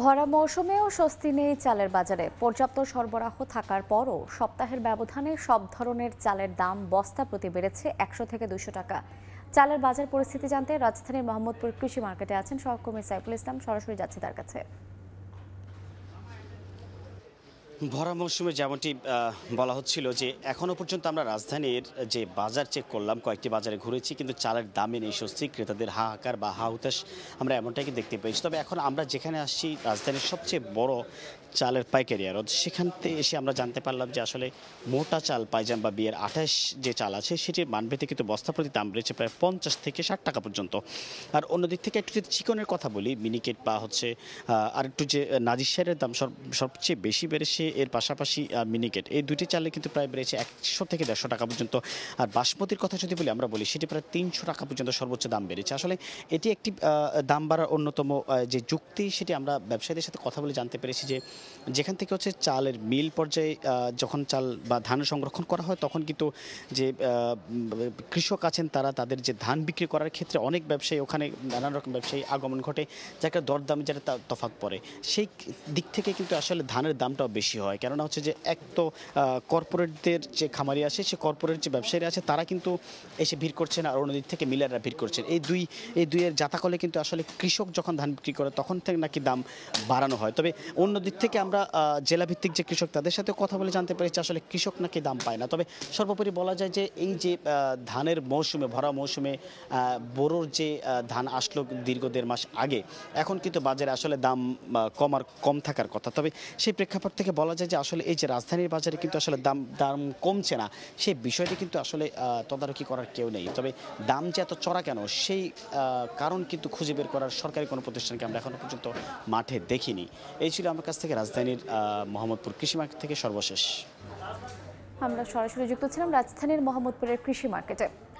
ভরা মৌসুমেও স্বস্তি নেই চালের বাজারে পর্যাপ্ত সরবরাহ থাকার পরও সপ্তাহের ব্যবধানে সব ধরনের চালের দাম বস্তা প্রতি বেড়েছে একশো থেকে দুশো টাকা চালের বাজার পরিস্থিতি জানতে রাজধানীর মোহাম্মদপুর কৃষি মার্কেটে আছেন সহকর্মী সাইফুল ইসলাম সরাসরি যাচ্ছে তার কাছে ভরা মৌসুমে যেমনটি বলা হচ্ছিল যে এখনও পর্যন্ত আমরা রাজধানীর যে বাজার চেক করলাম কয়েকটি বাজারে ঘুরেছি কিন্তু চালের দামে নেই স্বস্তি ক্রেতাদের হাহাকার বা হা হুতাশ আমরা এমনটাই দেখতে পেয়েছি তবে এখন আমরা যেখানে আসছি রাজধানীর সবচেয়ে বড় চালের পাইকারি আর সেখান থেকে এসে আমরা জানতে পারলাম যে আসলে মোটা চাল পাইজাম বা বিয়ের আঠাশ যে চাল আছে সেটি মানভেদে কিন্তু বস্তা প্রতি দাম রয়েছে প্রায় পঞ্চাশ থেকে ষাট টাকা পর্যন্ত আর অন্যদিক থেকে একটু যদি চিকনের কথা বলি মিনিকেট বা হচ্ছে আর একটু যে নাজির সারের দাম সবচেয়ে বেশি বেড়েছে এর পাশাপাশি মিনিকেট এই দুটি চালে কিন্তু প্রায় বেড়েছে একশো থেকে দেড়শো টাকা পর্যন্ত আর বাসমতির কথা যদি বলি আমরা বলি সেটি প্রায় তিনশো টাকা পর্যন্ত সর্বোচ্চ দাম বেড়েছে আসলে এটি একটি দাম বাড়ার অন্যতম যে যুক্তি সেটি আমরা ব্যবসায়ীদের সাথে কথা বলে জানতে পেরেছি যে যেখান থেকে হচ্ছে চালের মিল পর্যায়ে যখন চাল বা ধান সংরক্ষণ করা হয় তখন কিন্তু যে কৃষক আছেন তারা তাদের যে ধান বিক্রি করার ক্ষেত্রে অনেক ব্যবসায়ী ওখানে নানান রকম ব্যবসায়ী আগমন ঘটে যাকে দরদামে যারা তফাত পড়ে সেই দিক থেকে কিন্তু আসলে ধানের দামটাও বেশি হয় হয় কেননা হচ্ছে যে এক তো কর্পোরেটদের যে খামারি আছে সে কর্পোরেট যে ব্যবসায়ীরা আছে তারা কিন্তু এসে ভিড় করছেন আর অন্যদিক থেকে মিলাররা ভিড় করছেন এই দুই এই দুইয়ের জাতাকলে কিন্তু আসলে কৃষক যখন ধান বিক্রি করে তখন থেকে নাকি দাম বাড়ানো হয় তবে অন্য দিক থেকে আমরা জেলাভিত্তিক যে কৃষক তাদের সাথে কথা বলে জানতে পেরেছি আসলে কৃষক নাকি দাম পায় না তবে সর্বোপরি বলা যায় যে এই যে ধানের মৌসুমে ভরা মৌসুমে বোরোর যে ধান আসলো দীর্ঘ দেড় মাস আগে এখন কিন্তু বাজারে আসলে দাম কমার কম থাকার কথা তবে সেই প্রেক্ষাপট থেকে বলা বলা যায় যে আসলে এই যে রাজধানীর বাজারে কিন্তু আসলে দাম দাম কমছে না সেই বিষয়টি কিন্তু আসলে তদারকি করার কেউ নেই তবে দাম যে এত চড়া কেন সেই কারণ কিন্তু খুঁজে বের করার সরকারি কোনো প্রতিষ্ঠানকে আমরা এখনও পর্যন্ত মাঠে দেখিনি এই ছিল আমার কাছ থেকে রাজধানীর মোহাম্মদপুর কৃষি মার্কেট থেকে সর্বশেষ আমরা সরাসরি যুক্ত ছিলাম রাজধানীর মোহাম্মদপুরের কৃষি মার্কেটে